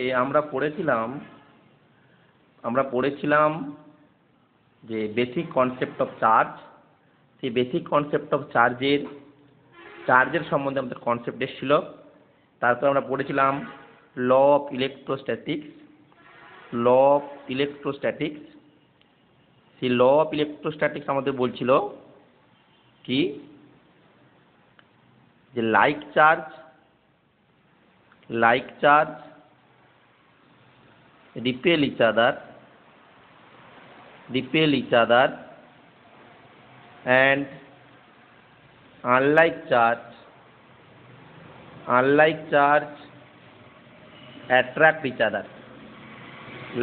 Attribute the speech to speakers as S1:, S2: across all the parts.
S1: এ আমরা পড়েছিলাম আমরা পড়েছিলাম যে বেসিক কনসেপ্ট অফ চার্জ সেই বেসিক কনসেপ্ট অফ চার্জের চার্জের সম্বন্ধে আমাদের কনসেপ্ট এসেছিল তারপর আমরা পড়েছিলাম law of electrostatics law of electrostatics সেই ল অফ ইলেকট্রোস্ট্যাটিক্স আমাদের বলছিল কি যে like charge like charge repel each other repel and unlike charge unlike charge attract each other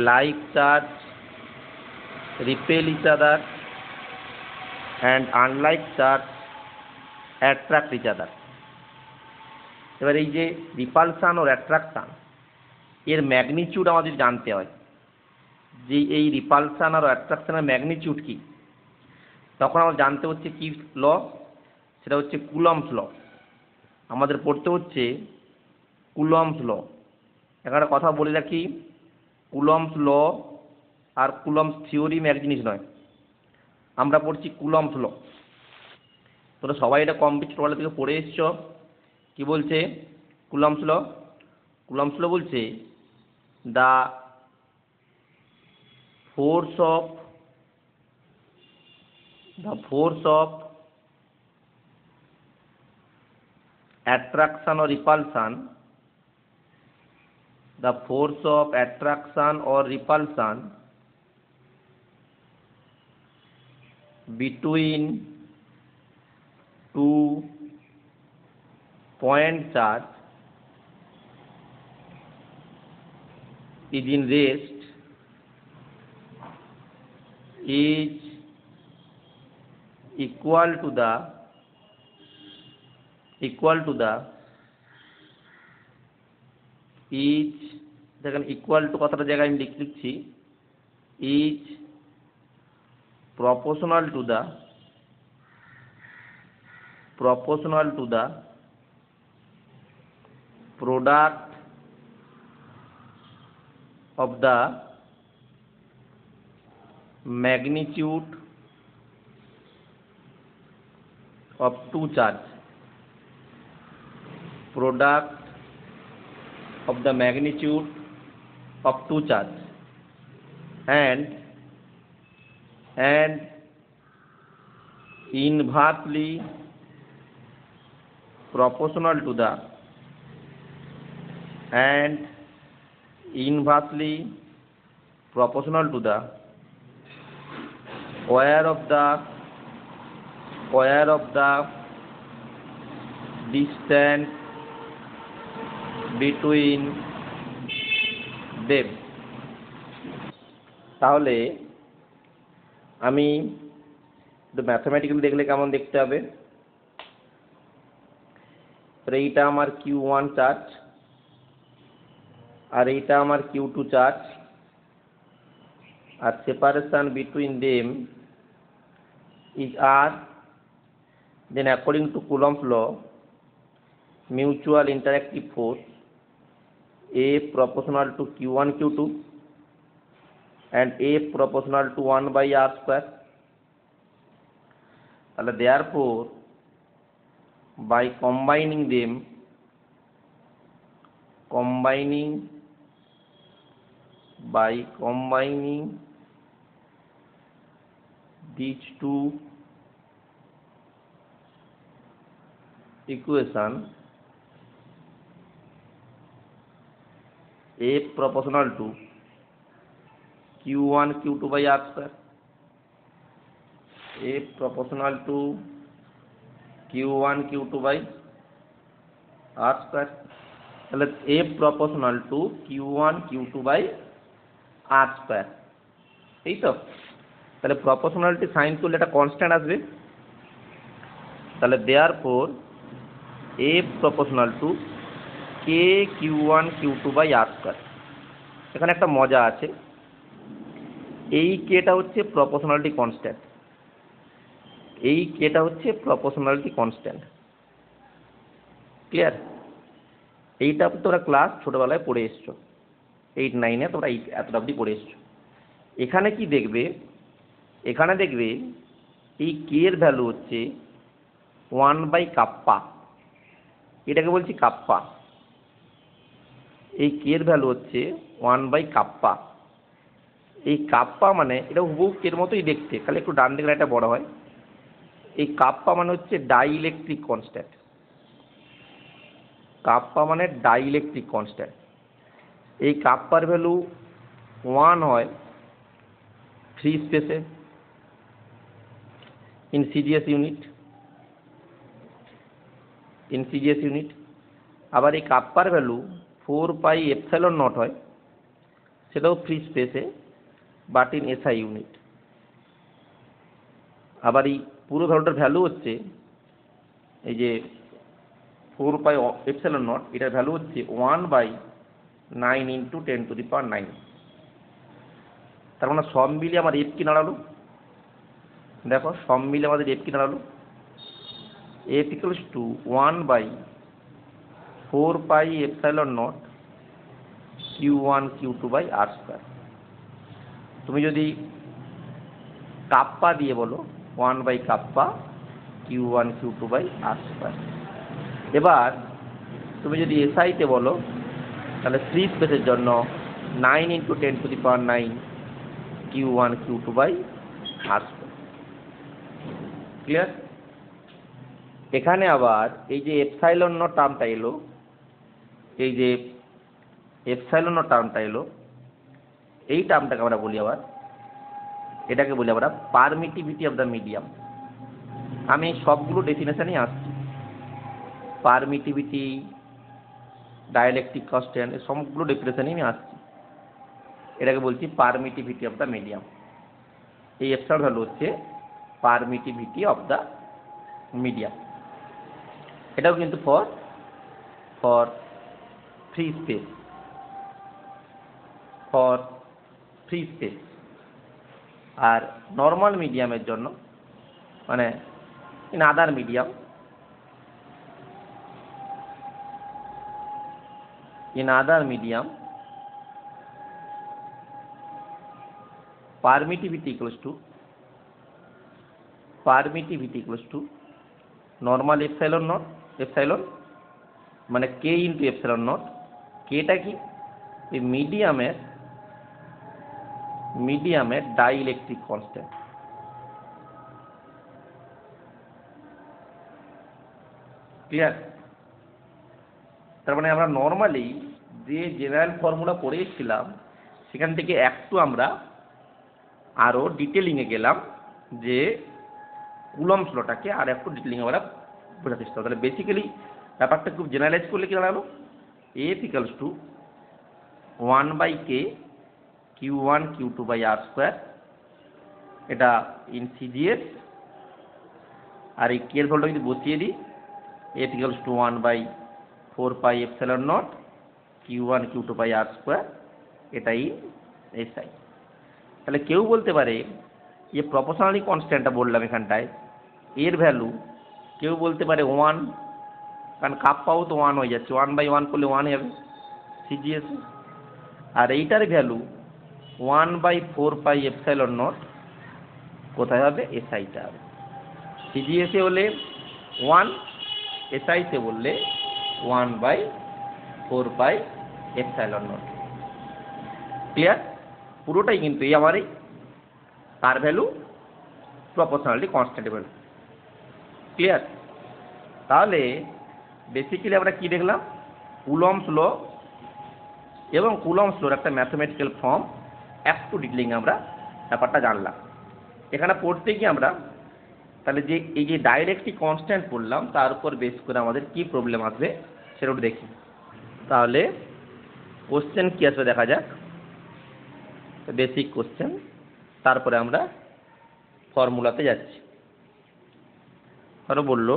S1: like charge repel each other and unlike charge attract each other এবার এই और রিপালসান এর magnitude আমাদের জানতে হয় যে এই রিপালশান আর অ্যাট্রাকশানের ম্যাগনিচিউড কী তখন আমরা জানতে হচ্ছে কী ল সেটা হচ্ছে কুলমস ল আমাদের পড়তে হচ্ছে কুলমস ল এখানে কথা বলে রাখি কুলমস ল আর কুলমস থিওরি এক জিনিস নয় আমরা পড়ছি কুলমস ল তোরা সবাই এটা কম বেশি থেকে পড়ে এসছ কী বলছে কুলমস ল কুলমস ল বলছে the force of the force of attraction or repulsion the force of attraction or repulsion between two point charge is in rest is equal to the equal to the is দেখেন equal to কথাটা জায়গায় আমি লিখ লিখছি is proportional to the proportional to the product of the magnitude of two charge product of the magnitude of two charge and and inversely proportional to the and inversely proportional to the square of the square of the distance between them তাহলে আমি একটু mathematically দেখলে কেমন দেখতে হবে এইটা আমার Q one charge আর এইটা আমার কিউ টু চার্জ আর separation between them is r then according to Coulomb law mutual interactive force F proportional to Q one Q two and F proportional to one by r square তাহলে therefore by combining them combining by combining these two equation A proportional to Q1 Q2 by R square A proportional to Q1 Q2 by R square let A proportional to Q1 Q2 by r square এই তো তাহলে প্রপোশনালিটি sign করলে একটা constant আসবে তাহলে therefore F proportional to k Q one Q two by r square এখানে একটা মজা আছে এই কেটা হচ্ছে প্রপোশনালিটি কনস্ট্যান্ট এই কেটা হচ্ছে প্রপোশনালিটি কনস্ট্যান্ট ক্লিয়ার এইটা তোরা ক্লাস ছোটোবেলায় পড়ে এসছো এইট নাইনে তোমরা এইট এতটা অবধি পড়ে এসছো এখানে কি দেখবে এখানে দেখবে এই কে এর ভ্যালু হচ্ছে ওয়ান বাই কাপ্পা এটাকে বলছি কাপ্পা এই কে এর ভ্যালু হচ্ছে ওয়ান বাই কাপ্পা এই কাপ্পা মানে এটা হুবহু কের মতোই দেখতে খালি একটু ডান দিকে একটা বড় হয় এই কাপ্পা মানে হচ্ছে ডাইলেকট্রিক কনস্ট্যান্ট কাপ্পা মানে ডাইলেকট্রিক কনস্ট্যান্ট এই কাপ্পার ভ্যালু ওয়ান হয় ফ্রি স্পেসে ইনসিডিয়াস ইউনিট ইন সিডিএস ইউনিট আবার এই কাপ্পার value four pi epsilon naught হয় সেটাও ফ্রি স্পেসে বাট ইন এসআই ইউনিট আবার এই পুরো ভ্যালুটার ভ্যালু হচ্ছে এই যে ফোর পাই এপসাইলন নট এটার ভ্যালু হচ্ছে one by nine into ten to the power nine তার মানে সব মিলিয়ে আমার এফ কি দাঁড়ালো দেখো সব মিলে আমাদের এফ কি দাঁড়ালো F equals to one by four pi epsilon naught Q one Q two by r square তুমি যদি কাপ্পা দিয়ে বলো one by kappa Q one Q two by r square এবার তুমি যদি এসআইতে বলো তাহলে ফ্রি স্পেসের জন্য nine into ten to the power nine Q one Q two by r clear এখানে আবার এই যে এফসাইলন টার্মটা এলো এই যে এফসাইলন টার্মটা এলো এই টার্মটাকে আমরা বলি আবার এটাকে বলি আমরা পারমিটিভিটি অফ দ্য মিডিয়াম আমি সবগুলো ডেফিনেশানেই আসছি পারমিটিভিটি ডায়ালেকটিক কনস্ট্যান্ট এই সবগুলো ডেফিনেশানেই আমি আসছি এটাকে বলছি পারমিটিভিটি অফ দ্য মিডিয়াম এই এফসার ভ্যালু হচ্ছে পারমিটিভিটি অফ দ্য মিডিয়াম এটাও কিন্তু for for free space for free space আর নর্মাল মিডিয়ামের জন্য মানে in other medium in other medium permittivity equals to permittivity equals to normal epsilon not epsilon মানে কে ইন্টু এপসাইলন নট কেটা কি এই মিডিয়ামের মিডিয়ামের ডাইইলেকট্রিক কনস্ট্যান্ট ক্লিয়ার তার মানে আমরা নর্মালি যে জেনারেল ফর্মুলা পড়ে এসেছিলাম সেখান থেকে একটু আমরা আরও ডিটেলিংয়ে গেলাম যে কুলম স্লোটাকে আর একটু ডিটেলিংয়ে আমরা বোঝাতে চেষ্টা তাহলে বেসিক্যালি ব্যাপারটা খুব জেনারেলাইজ করলে কী দাঁড়ালো F equals to one by k Q one Q two by r square এটা ইন সিজিএস আর এই কে এর যদি বসিয়ে দিই F equals to one by four pi epsilon naught Q one Q two by r square এটাই আই তাহলে কেউ বলতে পারে যে প্রফেশনালি কনস্ট্যান্টটা বললাম এখানটায় এর ভ্যালু কেউ বলতে পারে ওয়ান কারণ কাপ পাও তো ওয়ান হয়ে যাচ্ছে ওয়ান বাই ওয়ান করলে ওয়ান হবে সিজিএস আর এইটার value one by four pi epsilon naught কোথায় হবে এসআইটা হবে সিজিএসে হলে ওয়ান এসআইতে বললে one by four by epsilon naught clear পুরোটাই কিন্তু এই আমার এই তার value proportionally constant value clear তাহলে বেসিক্যালি আমরা কি দেখলাম কুলমস ল এবং কুলমস লোর একটা mathematical form up to detailing আমরা ব্যাপারটা জানলাম এখানে পড়তে গিয়ে আমরা তাহলে যে এই যে ডাইরেক্টলি কনস্ট্যান্ট পড়লাম তার উপর বেস করে আমাদের কি প্রবলেম আসবে সেটা একটু দেখি তাহলে কোশ্চেন কী আসবে দেখা যাক বেসিক কোশ্চেন তারপরে আমরা ফর্মুলাতে যাচ্ছি আরও বললো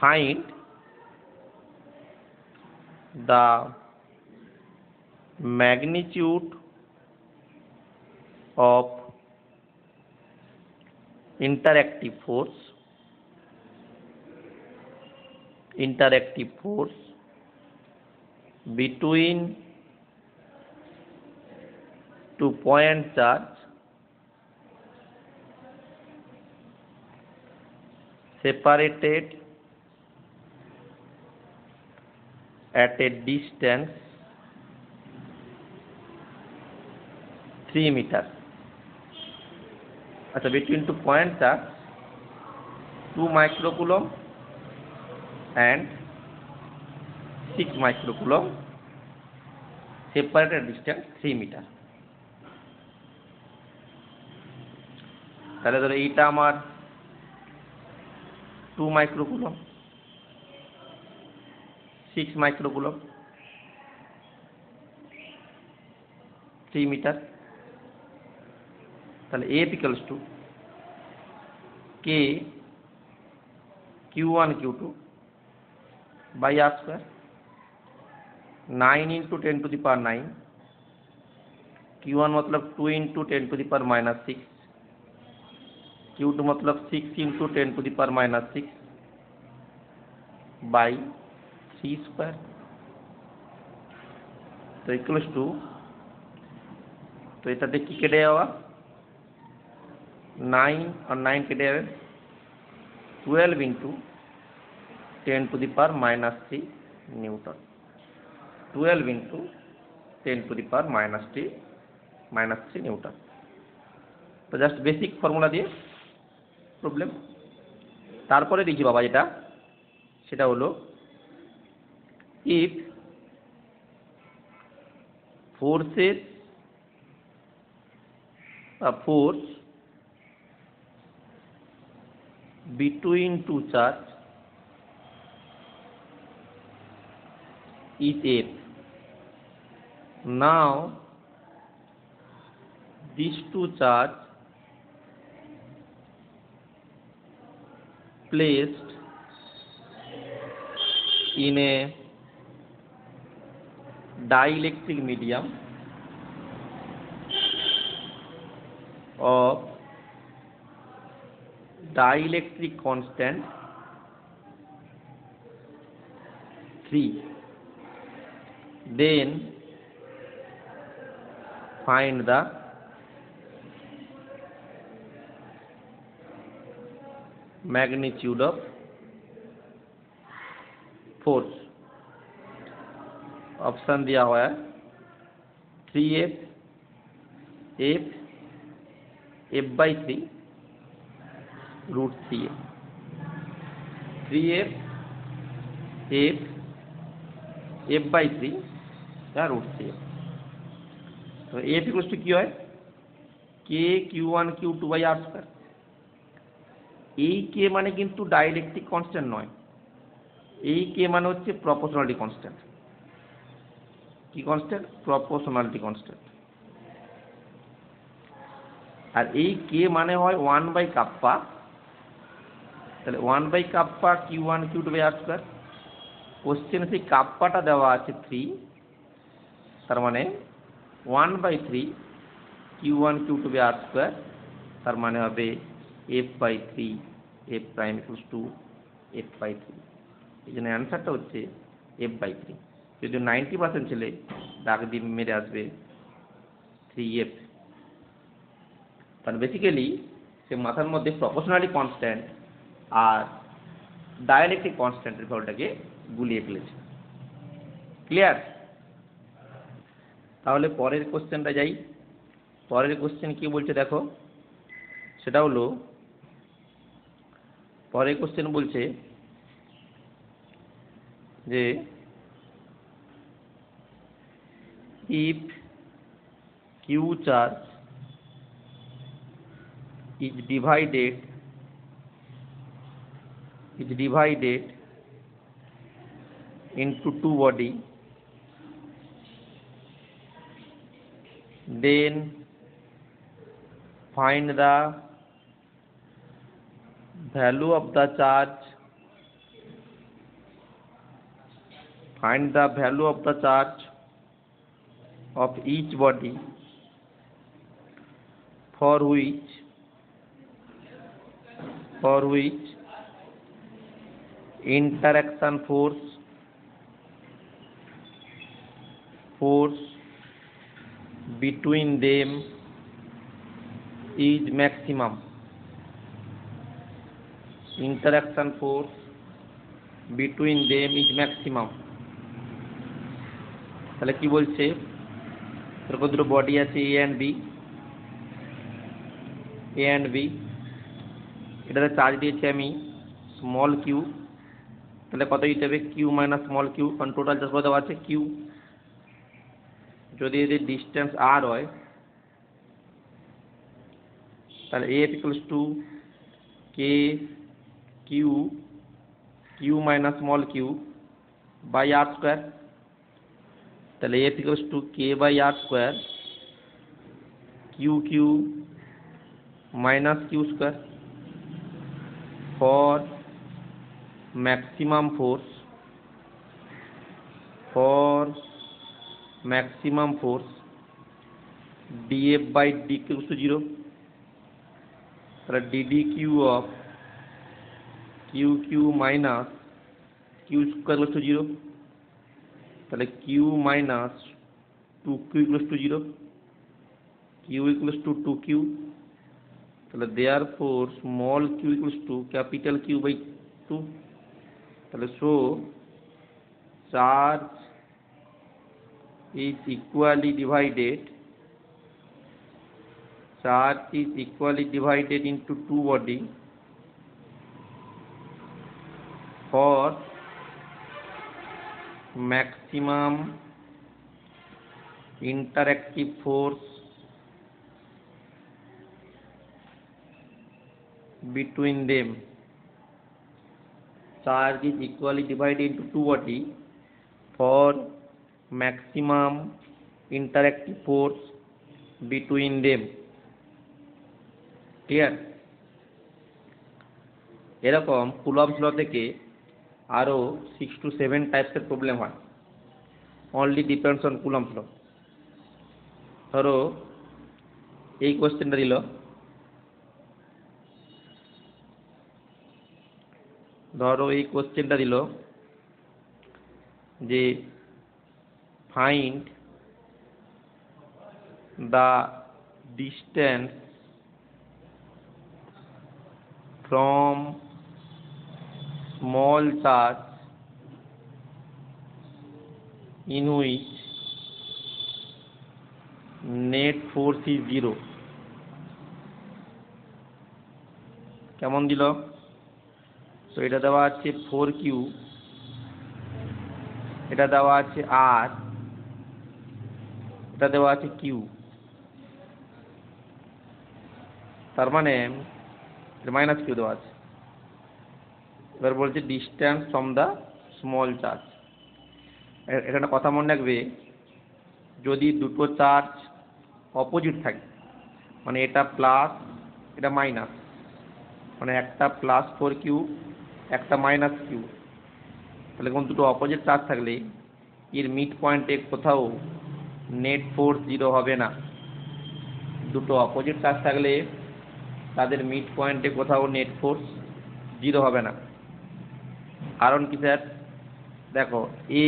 S1: find the magnitude of interactive force interactive force between two point charge separated at a distance 3 meters আচ্ছা between two point charge two microcoulomb and six microcoulomb separated distance three metre তাহলে ধরো এইটা আমার two microcoulomb six microcoulomb three metre सल to k q one q two by r square nine into ten to the power nine q one मतलब two into ten to the power minus six q two मतलब six into ten to the power minus six by three square तो equals to तो ये केटे आवा 9 और 9 কেটে যাবে twelve into ten to the power minus three newton twelve into ten to the power minus three minus three newton তো just basic formula দিয়ে প্রবলেম তারপরে দেখি বাবা যেটা সেটা হলো ইফ ফোর্সের force between two charge is f. Now these two charge placed in a dielectric medium of dielectric constant three then find the magnitude of force option दिया हुआ है three F F F by three √3 3a a f / 3 का √3 तो a = क्या होय k q1 q2 / r² e के माने किंतु डाइइलेक्ट्रिक कांस्टेंट নয় e के माने হচ্ছে প্রপোর্শনালিটি কনস্ট্যান্ট কি কনস্ট্যান্ট প্রপোর্শনালিটি কনস্ট্যান্ট আর e के माने होय 1 / κ তাহলে one by kappa Q one Q two by r square কোশ্চেনে সেই কাপ্পাটা দেওয়া আছে থ্রি তার মানে one by three q one Q two by r square তার মানে হবে F by three F prime equal to F by three এই জন্য অ্যান্সারটা হচ্ছে এফ বাই থ্রি যদি নাইনটি পার্সেন্ট ছেলে ডাক দিয়ে মেরে আসবে থ্রি এফ কারণ বেসিক্যালি সে মাথার মধ্যে প্রফেশনালি কনস্ট্যান্ট আর ডায়ালেকট্রিক কনস্ট্যান্টের ভরটাকে গুলিয়ে ফেলেছে ক্লিয়ার তাহলে পরের কোশ্চেনটা যাই পরের কোশ্চেন কি বলছে দেখো সেটা হলো পরের কোশ্চেন বলছে যে if q charge is divided is divided into two body then find the value of the charge find the value of the charge of each body for which for which interaction force force between them is maximum interaction force between them is maximum তাহলে কি বলছে দুটো body আছে A and B A and B এটাতে charge দিয়েছি আমি small q তাহলে কত দিতে হবে কিউ মাইনাস স্মল কিউ কারণ টোটাল চার্জ দেওয়া আছে কিউ যদি এদের ডিস্টেন্স আর হয় তাহলে F equals to k q q minus small q by r square তাহলে F equals to k by r square q q minus q square for maximum force for maximum force d F by d q to zero d d q of q q minus q square to zero q minus two q equals to zero q equals to two q तो they are for small q equals to capital Q by two তাহলে so charge is equally divided charge is equally divided into two body for maximum interactive force between them charge is equally divided into two body for maximum interactive force between them clear এরকম পুলআপ law থেকে আরও six to seven টাইপসের problem হয় only depends on Coulomb ফ্লো ধরো এই কোশ্চেনটা দিল ধরো এই কোশ্চেনটা দিল যে find the distance from small task in which net force is zero কেমন দিল তো এটা দেওয়া আছে ফোর কিউ এটা দেওয়া আছে আর এটা দেওয়া আছে কিউ তার মানে মাইনাস কিউ দেওয়া আছে এবার বলছে distance from the small charge এখানে কথা মনে রাখবে যদি দুটো চার্জ অপোজিট থাকে মানে এটা প্লাস এটা মাইনাস মানে একটা প্লাস ফোর কিউ একটা মাইনাস কিউ তাহলে কোন দুটো অপোজিট চার্জ থাকলে এর মিড পয়েন্টে কোথাও নেট ফোর্স জিরো হবে না দুটো অপোজিট চার্জ থাকলে তাদের মিড পয়েন্টে কোথাও নেট ফোর্স জিরো হবে না কারণ কি স্যার দেখো এ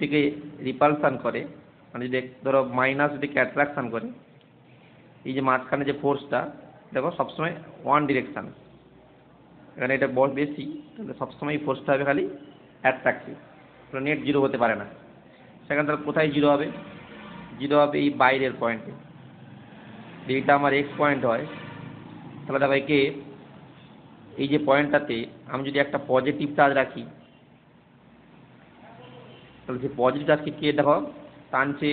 S1: দিকে রিপালসান করে মানে যদি ধরো মাইনাস দিকে অ্যাট্রাকশান করে এই যে মাঝখানে যে ফোর্সটা দেখো সবসময় ওয়ান ডিরেকশান এখানে এটা বস বেশি তাহলে সবসময় ফোর্সটা হবে খালি অ্যাট্রাক্টিভ নেট জিরো হতে পারে না সেখানে তাহলে কোথায় জিরো হবে জিরো হবে এই বাইরের পয়েন্টে যেটা আমার এক্স পয়েন্ট হয় তাহলে দেখো একে এই যে পয়েন্টটাতে আমি যদি একটা পজিটিভ চার্জ রাখি তাহলে সেই পজিটিভ চার্জকে কে দেখো টানছে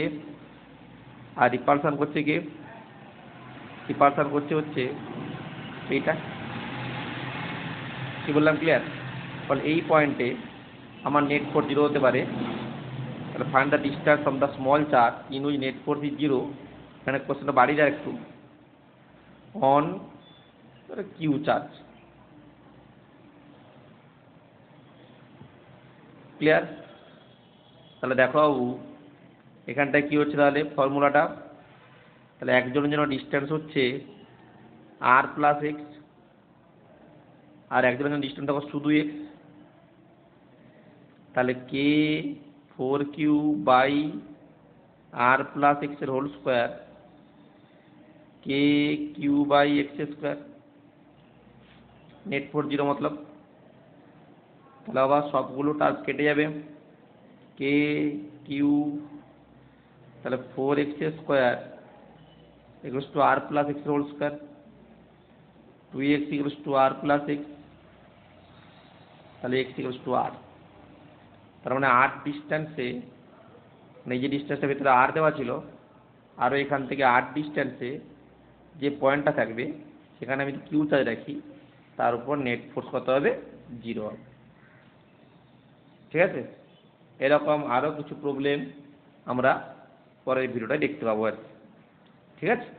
S1: আর রিপালসান করছে কে রিপালসান করছে হচ্ছে এইটা কি বললাম ক্লিয়ার ফলে এই পয়েন্টে আমার নেট ফোর জিরো হতে পারে তাহলে find the distance from the small চার in which net force three zero এখানে কোশ্চেনটা বাড়ি যায় একটু অন কিউ চার্জ ক্লিয়ার তাহলে দেখো বাবু এখানটায় কী হচ্ছে তাহলে ফর্মুলাটা তাহলে একজনের জন্য ডিস্টেন্স হচ্ছে আর প্লাস এক্স আর একজনের জন্য ডিস্টেন্স দেখো শুধু এক্স তাহলে k four q by r plus এক্সের whole square k q by x square net force zero মতলব তাহলে আবার সবগুলো টার্ম কেটে যাবে কে কিউ তাহলে four x square equals to r plus x whole square two x equals to r plus x তাহলে x equals to r তার মানে আর ডিস্ট্যান্সে মানে যে ডিস্ট্যান্সের ভিতরে আর দেওয়া ছিল আরও এখান থেকে আর ডিস্ট্যান্সে যে পয়েন্টটা থাকবে সেখানে আমি কিউ চার্জ রাখি তার উপর নেট ফোর্স কত হবে জিরো হবে ঠিক আছে এরকম আরও কিছু প্রবলেম আমরা পরের ভিডিওটায় দেখতে পাবো আর ঠিক আছে